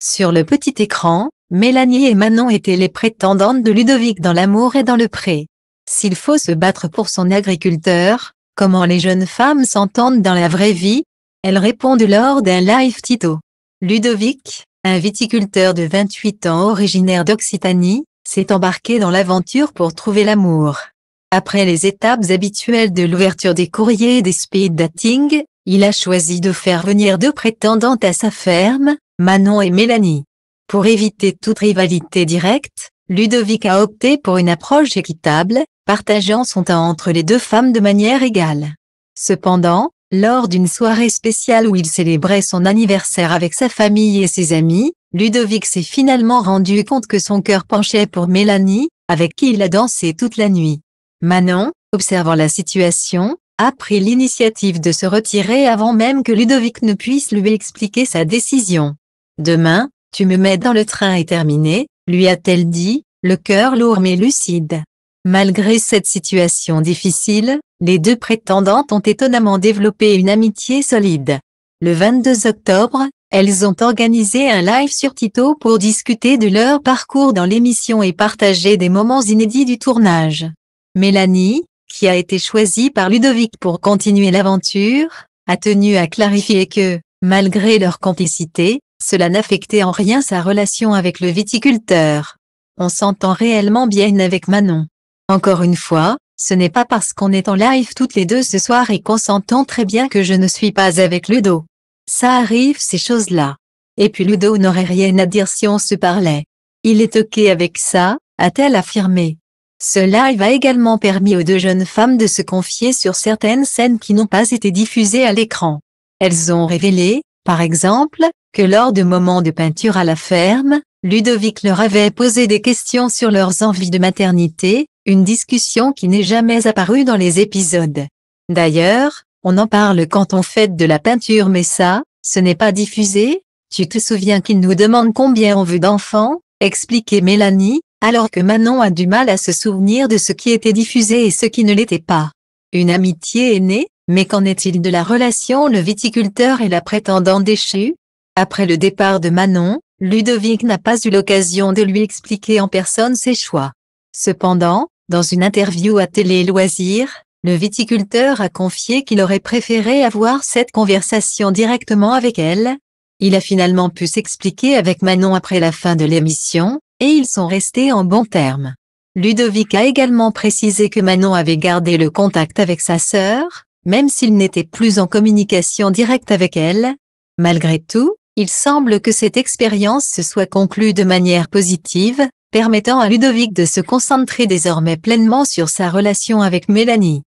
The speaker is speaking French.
Sur le petit écran, Mélanie et Manon étaient les prétendantes de Ludovic dans l'amour et dans le pré. S'il faut se battre pour son agriculteur, comment les jeunes femmes s'entendent dans la vraie vie Elles répondent lors d'un live Tito. Ludovic, un viticulteur de 28 ans originaire d'Occitanie, s'est embarqué dans l'aventure pour trouver l'amour. Après les étapes habituelles de l'ouverture des courriers et des speed dating, il a choisi de faire venir deux prétendantes à sa ferme, Manon et Mélanie. Pour éviter toute rivalité directe, Ludovic a opté pour une approche équitable, partageant son temps entre les deux femmes de manière égale. Cependant, lors d'une soirée spéciale où il célébrait son anniversaire avec sa famille et ses amis, Ludovic s'est finalement rendu compte que son cœur penchait pour Mélanie, avec qui il a dansé toute la nuit. Manon, observant la situation, a pris l'initiative de se retirer avant même que Ludovic ne puisse lui expliquer sa décision. Demain, tu me mets dans le train et terminé, lui a-t-elle dit, le cœur lourd mais lucide. Malgré cette situation difficile, les deux prétendantes ont étonnamment développé une amitié solide. Le 22 octobre, elles ont organisé un live sur Tito pour discuter de leur parcours dans l'émission et partager des moments inédits du tournage. Mélanie, qui a été choisie par Ludovic pour continuer l'aventure, a tenu à clarifier que, malgré leur complicité, cela n'affectait en rien sa relation avec le viticulteur. On s'entend réellement bien avec Manon. Encore une fois, ce n'est pas parce qu'on est en live toutes les deux ce soir et qu'on s'entend très bien que je ne suis pas avec Ludo. Ça arrive ces choses-là. Et puis Ludo n'aurait rien à dire si on se parlait. Il est ok avec ça, a-t-elle affirmé. Ce live a également permis aux deux jeunes femmes de se confier sur certaines scènes qui n'ont pas été diffusées à l'écran. Elles ont révélé, par exemple, que lors de moments de peinture à la ferme, Ludovic leur avait posé des questions sur leurs envies de maternité, une discussion qui n'est jamais apparue dans les épisodes. D'ailleurs, on en parle quand on fait de la peinture mais ça, ce n'est pas diffusé, tu te souviens qu'il nous demande combien on veut d'enfants, expliquait Mélanie, alors que Manon a du mal à se souvenir de ce qui était diffusé et ce qui ne l'était pas. Une amitié est née, mais qu'en est-il de la relation le viticulteur et la prétendante déchue après le départ de Manon, Ludovic n'a pas eu l'occasion de lui expliquer en personne ses choix. Cependant, dans une interview à Télé Loisirs, le viticulteur a confié qu'il aurait préféré avoir cette conversation directement avec elle. Il a finalement pu s'expliquer avec Manon après la fin de l'émission, et ils sont restés en bons termes. Ludovic a également précisé que Manon avait gardé le contact avec sa sœur, même s'il n'était plus en communication directe avec elle. Malgré tout, il semble que cette expérience se soit conclue de manière positive, permettant à Ludovic de se concentrer désormais pleinement sur sa relation avec Mélanie.